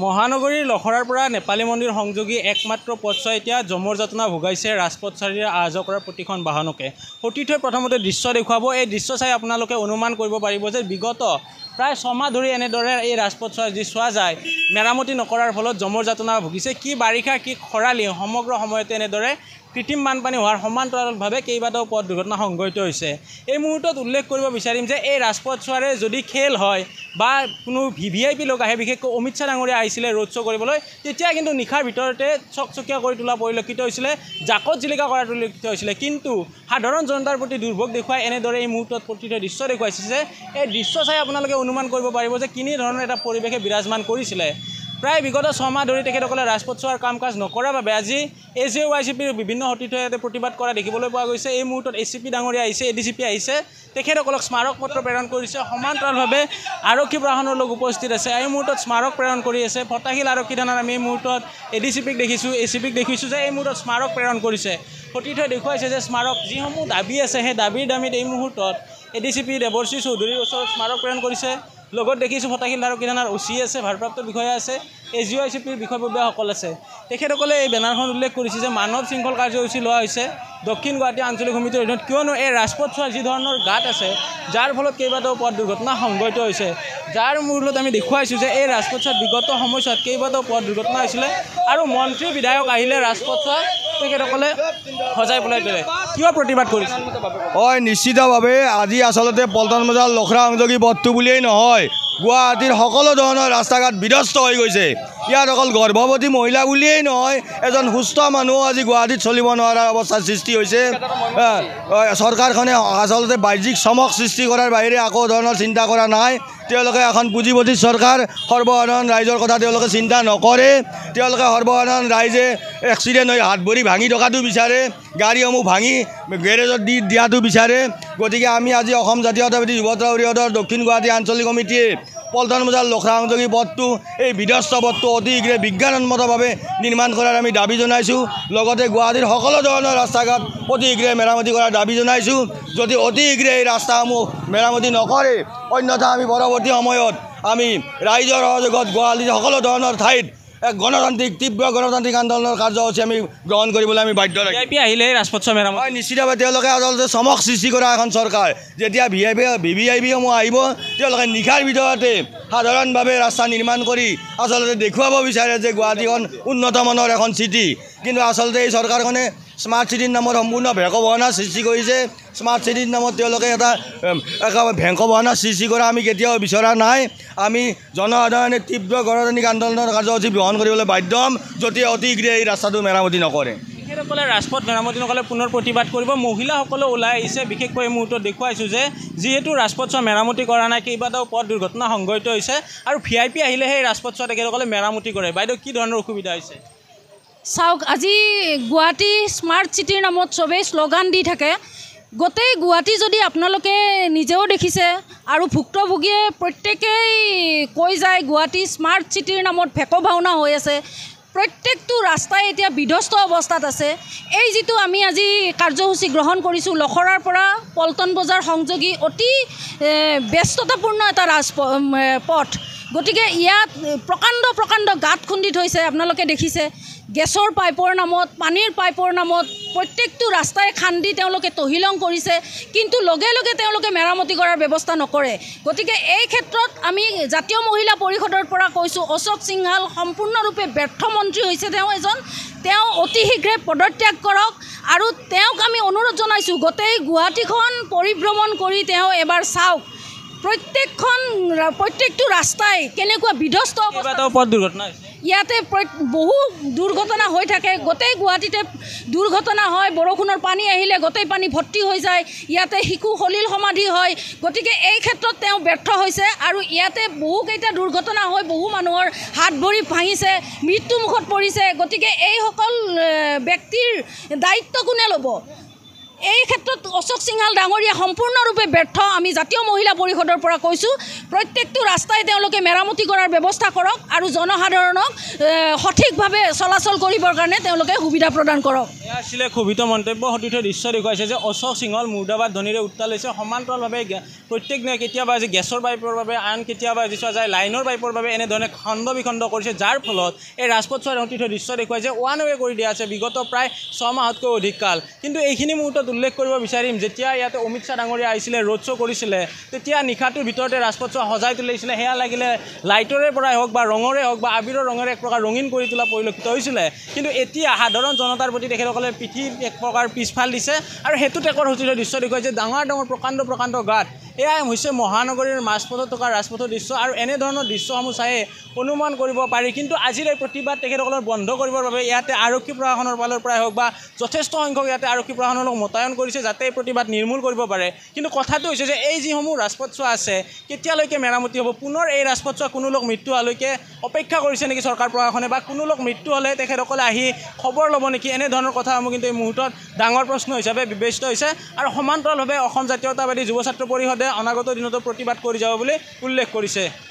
মহানগৰীৰ লখৰাৰ পৰা নেপালী মন্দিৰ সংযোগী একমাত্ৰ পথছোৱা এতিয়া জমৰ যাতনা ভোগাইছে ৰাজপথ চাৰিৰে ৰাজপথচাৰীৰ কৰা প্ৰতিখন বাহনকে সতীৰ্থই প্ৰথমতে দৃশ্য দেখুৱাব এই দৃশ্য চাই আপোনালোকে অনুমান কৰিব পাৰিব যে বিগত প্ৰায় ছমাহ ধৰি এনেদৰে এই ৰাজপথছোৱা যি চোৱা যায় মেৰামতি নকৰাৰ ফলত জমৰ যাতনা ভুগিছে কি বাৰিষা কি খৰালি সমগ্ৰ সময়তে এনেদৰে কৃত্ৰিম বানপানী হোৱাৰ সমান্তৰালভাৱে কেইবাটাও পথ দুৰ্ঘটনা সংঘটিত হৈছে এই মুহূৰ্তত উল্লেখ কৰিব বিচাৰিম যে এই ৰাজপথছোৱাৰে যদি খেল হয় বা কোনো ভি ভি আই পি লোক আহে বিশেষকৈ অমিত শ্বাহ ডাঙৰীয়া আহিছিলে ৰোড শ্ব' কৰিবলৈ তেতিয়া কিন্তু নিশাৰ ভিতৰতে চকচকীয়া কৰি তোলা পৰিলক্ষিত হৈছিলে জাকত জিলিকা কৰা পৰিলক্ষিত হৈছিলে কিন্তু সাধাৰণ জনতাৰ প্ৰতি দুৰ্ভোগ দেখুৱাই এনেদৰে এই মুহূৰ্তত প্ৰতিটো দৃশ্য দেখুৱাইছে যে এই দৃশ্য চাই আপোনালোকে অনুমান কৰিব পাৰিব যে ধৰণৰ এটা পৰিৱেশে বিৰাজমান কৰিছিলে প্রায় বিগত ছমাহ ধরে তখেসলে রাজপথ চার কাম কাজ নকরার বাবে আজি এ জে ওয়াই সি পির বিভিন্ন সতীর্থে প্রতিবাদ করা দেখবলে পাওয়া গেছে এই মুহূর্তে এ সি পি ডরিয়া আছে এ ডি সি পি আছে তখেসলক স্মারকপত্র প্রেরণ করেছে সমান্তরালভাবে আরক্ষী প্রাহনের লোক উপস্থিত আছে এই মুহূর্তে স্মারক প্রেরণ করে আছে ফটাশিল আরক্ষী থানার আমি এই মুহূর্তে এ ডি সি পিক দেখি এ সি পিক দেখি যে এই মুহূর্তে স্মারক প্রেরণ করেছে সতীর্থে দেখাইছে যে স্মারক যুদ্ধ দাবি আছে সেই দাবির দামিত এই মুহূর্তে A D C P Debashree চৌধুরীর ওর স্মারক প্রেরণ করেছে লগত দেখিছোঁ ফটাশিল আৰু কিৰাণাৰ অ' চি আছে ভাৰপ্ৰাপ্ত বিষয়া আছে এ জি ৱাই চি পিৰ বিষয়ববীয়াসকল আছে তেখেতসকলে এই বেনাৰখন উল্লেখ কৰিছে যে মানৱ শৃংখল কাৰ্যসূচী লোৱা হৈছে দক্ষিণ গুৱাহাটী আঞ্চলিক সমিতিৰ অধীনত কিয়নো এই ৰাজপথছোৱাৰ যিধৰণৰ গাঁত আছে যাৰ ফলত কেইবাটাও পথ দুৰ্ঘটনা সংঘটিত হৈছে যাৰ মূলত আমি দেখুৱাইছোঁ যে এই ৰাজপথছোৱাত বিগত সময়ছোৱাত কেইবাটাও পথ দুৰ্ঘটনা হৈছিলে আৰু মন্ত্ৰী বিধায়ক আহিলে ৰাজপথছোৱা তেখেতসকলে সজাই পেলাই দিলে কিয় প্ৰতিবাদ কৰিছে হয় নিশ্চিতভাৱে আজি আচলতে পল্টন বজাৰ লখৰা সংযোগী পথটো বুলিয়েই নহয় গুৱাহাটীৰ সকলো ধৰণৰ ৰাস্তা ঘাট বিধ্বস্ত হৈ গৈছে ইয়াত অকল গৰ্ভৱতী মহিলা বুলিয়েই নহয় এজন সুস্থ মানুহো আজি গুৱাহাটীত চলিব নোৱাৰাৰ অৱস্থাৰ সৃষ্টি হৈছে চৰকাৰখনে আচলতে বাহ্যিক চমক সৃষ্টি কৰাৰ বাহিৰে একো ধৰণৰ চিন্তা কৰা নাই তেওঁলোকে এখন পুঁজিপতি চৰকাৰ সৰ্বসাধাৰণ ৰাইজৰ কথা তেওঁলোকে চিন্তা নকৰে তেওঁলোকে সৰ্বসাধাৰণ ৰাইজে এক্সিডেণ্ট হৈ হাত ভৰি ভাঙি থকাটো বিচাৰে গাড়ীসমূহ ভাঙি গেৰেজত দি দিয়াটো বিচাৰে গতিকে আমি আজি অসম জাতীয়তাবাদী যুৱতা পৰিষদৰ দক্ষিণ গুৱাহাটী আঞ্চলিক কমিটিয়ে পল্টন বজাৰ লোকসা সংযোগী পথটো এই বিধ্বস্ত পথটো অতি শীঘ্ৰে বিজ্ঞানসন্মতভাৱে নিৰ্মাণ কৰাৰ আমি দাবী জনাইছোঁ লগতে গুৱাহাটীৰ সকলো ধৰণৰ ৰাস্তা ঘাট অতি শীঘ্ৰে মেৰামতি কৰাৰ দাবী জনাইছোঁ যদি অতি শীঘ্ৰে এই ৰাস্তাসমূহ মেৰামতি নকৰে অন্যথা আমি পৰৱৰ্তী সময়ত আমি ৰাইজৰ সহযোগত গুৱাহাটীৰ সকলো ধৰণৰ ঠাইত এক গণতান্ত্ৰিক তীব্ৰ গণতান্ত্ৰিক আন্দোলনৰ কাৰ্যসূচী আমি গ্ৰহণ কৰিবলৈ আমি বাধ্য ৰাখি বিআইপি আহিলে ৰাজপথ মেৰামত হয় নিশ্চিতভাবে আসলে চমক সৃষ্টি কৰা এখন চৰকাৰ যেতিয়া V I P V V I P আহিব তেওঁলোকে নিশাৰ ভিতৰতে সাধাৰণভাৱে ৰাস্তা নিৰ্মাণ কৰি আচলতে দেখুৱাব বিচাৰে যে গুৱাহাটীখন উন্নতমানৰ এখন চিটি কিন্তু আচলতে এই চৰকাৰখনে স্মাৰ্ট চিটিৰ নামত সম্পূৰ্ণ বহনা সৃষ্টি কৰিছে স্মাৰ্ট চিটিৰ নামত তেওঁলোকে এটা বহনা সৃষ্টি কৰা আমি কেতিয়াও বিচৰা নাই আমি জনসাধাৰণে তীব্ৰ গণতান্ত্ৰিক আন্দোলনৰ কাৰ্যসূচী গ্ৰহণ কৰিবলৈ বাধ্য হ'ম যদি অতিশীঘ্ৰে এই ৰাস্তাটো মেৰামতি নকৰে তেখেতসকলে ৰাজপথ মেৰামতি নকৰে পুনৰ প্ৰতিবাদ কৰিব মহিলাসকলেও ওলাই আহিছে বিশেষকৈ এই মুহূৰ্তত দেখুৱাইছোঁ যে যিহেতু ৰাজপথছ মেৰামতি কৰা নাই কেইবাটাও পথ দুৰ্ঘটনা সংঘটিত হৈছে আৰু ভি আই পি আহিলে সেই ৰাজপথছ তেখেতসকলে মেৰামতি কৰে বাইদেউ কি ধৰণৰ অসুবিধা হৈছে চাওক আজি গুৱাহাটী স্মাৰ্ট চিটিৰ নামত চবেই শ্লোগান দি থাকে গোটেই গুৱাহাটী যদি আপোনালোকে নিজেও দেখিছে আৰু ভুক্তভোগীয়ে প্ৰত্যেকেই কৈ যায় গুৱাহাটী স্মাৰ্ট চিটিৰ নামত ভেকভাওনা হৈ আছে প্ৰত্যেকটো ৰাস্তাই এতিয়া বিধ্বস্ত অৱস্থাত আছে এই যিটো আমি আজি কাৰ্যসূচী গ্ৰহণ কৰিছোঁ লখৰাৰ পৰা পল্টন বজাৰ সংযোগী অতি ব্যস্ততাপূৰ্ণ এটা ৰাজ পথ গতিকে ইয়াত প্ৰকাণ্ড প্ৰকাণ্ড গাঁত খুন্দি থৈছে আপোনালোকে দেখিছে গেছৰ পাইপৰ নামত পানীৰ পাইপৰ নামত প্ৰত্যেকটো ৰাস্তাই খান্দি তেওঁলোকে তহিলং কৰিছে কিন্তু লগে লগে তেওঁলোকে মেৰামতি কৰাৰ ব্যৱস্থা নকৰে গতিকে এই ক্ষেত্ৰত আমি জাতীয় মহিলা পৰিষদৰ পৰা কৈছোঁ অশোক সিংহাল সম্পূৰ্ণৰূপে ব্যৰ্থ মন্ত্ৰী হৈছে তেওঁ এজন তেওঁ অতি শীঘ্ৰে পদত্যাগ কৰক আৰু তেওঁক আমি অনুৰোধ জনাইছোঁ গোটেই গুৱাহাটীখন পৰিভ্ৰমণ কৰি তেওঁ এবাৰ চাওক প্ৰত্যেকখন প্ৰত্যেকটো ৰাস্তাই কেনেকুৱা বিধ্বস্ত পথ দুৰ্ঘটনা ইয়াতে বহু দুৰ্ঘটনা হৈ থাকে গোটেই গুৱাহাটীতে দুৰ্ঘটনা হয় বৰষুণৰ পানী আহিলে গোটেই পানী ভৰ্তি হৈ যায় ইয়াতে শিশু সলিল সমাধি হয় গতিকে এই ক্ষেত্ৰত তেওঁ ব্যৰ্থ হৈছে আৰু ইয়াতে বহুকেইটা দুৰ্ঘটনা হয়ে বহু মানুহৰ হাত ভৰি ভাঙিছে মৃত্যুমুখত পৰিছে গতিকে এইসকল ব্যক্তিৰ দায়িত্ব কোনে লব এই ক্ষেত্ৰত অশোক সিংহাল ডাঙৰীয়া সম্পূৰ্ণৰূপে ব্যৰ্থ আমি জাতীয় মহিলা পৰিষদৰ পৰা কৈছোঁ প্ৰত্যেকটো ৰাস্তাই তেওঁলোকে মেৰামতি কৰাৰ ব্যৱস্থা কৰক আৰু জনসাধাৰণক সঠিকভাৱে চলাচল কৰিবৰ কাৰণে তেওঁলোকে সুবিধা প্ৰদান কৰক এয়া আছিলে ক্ষোভিত মন্তব্য সতীৰ্থ দৃশ্য দেখুৱাইছে যে অশোক সিংহল মুৰ্দাবাদ ধনীৰে উত্তালিছে সমান্তৰালভাৱে প্ৰত্যেকদিনাই কেতিয়াবা আজি গেছৰ পাইপৰ বাবে আন কেতিয়াবা আজি চোৱা যায় লাইনৰ পাইপৰ বাবে এনেধৰণে খণ্ড বিখণ্ড কৰিছে যাৰ ফলত এই ৰাজপথ চোৱাৰ সতীৰ্থ দৃশ্য দেখুৱাইছে ওৱান ৱে কৰি দিয়া আছে বিগত প্ৰায় ছমাহতকৈ অধিক কাল কিন্তু এইখিনি মুহূৰ্তত উল্লেখ কৰিব বিচাৰিম যেতিয়া ইয়াতে অমিত শ্বাহ ডাঙৰীয়া আহিছিলে ৰোড শ্ব' কৰিছিলে তেতিয়া নিশাটোৰ ভিতৰতে ৰাজপথ ৰাজপথছোৱা সজাই তুলিছিলে সেয়া লাগিলে লাইটৰে পৰাই হওক বা ৰঙৰে হওক বা আবিৰৰ ৰঙেৰে এক প্ৰকাৰ ৰঙীন কৰি তোলা পৰিলক্ষিত হৈছিলে কিন্তু এতিয়া সাধাৰণ জনতাৰ প্ৰতি তেখেতসকলে পিঠিত এক প্ৰকাৰ পিছফাল দিছে আৰু সেইটো টেকৰ সূচীৰ দৃশ্য দেখুৱাইছে ডাঙৰ ডাঙৰ প্ৰকাণ্ড প্ৰকাণ্ড গাঁত এয়াই হৈছে মহানগৰীৰ মাজপথত থকা ৰাজপথৰ দৃশ্য আৰু এনেধৰণৰ দৃশ্যসমূহ চায়ে অনুমান কৰিব পাৰি কিন্তু আজিৰ এই প্ৰতিবাদ তেখেতসকলৰ বন্ধ কৰিবৰ বাবে ইয়াতে আৰক্ষী প্ৰশাসনৰ ফালৰ পৰাই হওক বা যথেষ্ট সংখ্যক ইয়াতে আৰক্ষী প্ৰশাসনৰ লগত মোতায়ন কৰিছে যাতে এই প্ৰতিবাদ নিৰ্মূল কৰিব পাৰে কিন্তু কথাটো হৈছে যে এই যিসমূহ ৰাজপথছোৱা আছে কেতিয়ালৈকে মেৰামতি হ'ব পুনৰ এই ৰাজপথছোৱা কোনো লোক মৃত্যু হোৱালৈকে অপেক্ষা কৰিছে নেকি চৰকাৰ প্ৰশাসনে বা কোনো লোক মৃত্যু হ'লে তেখেতসকলে আহি খবৰ ল'ব নেকি এনেধৰণৰ কথাসমূহ কিন্তু এই মুহূৰ্তত ডাঙৰ প্ৰশ্ন হিচাপে বিবেচিত হৈছে আৰু সমান্তৰালভাৱে অসম জাতীয়তাবাদী যুৱ ছাত্ৰ পৰিষদ অনাগত দিনতো প্ৰতিবাদ কৰি যাব বুলি উল্লেখ কৰিছে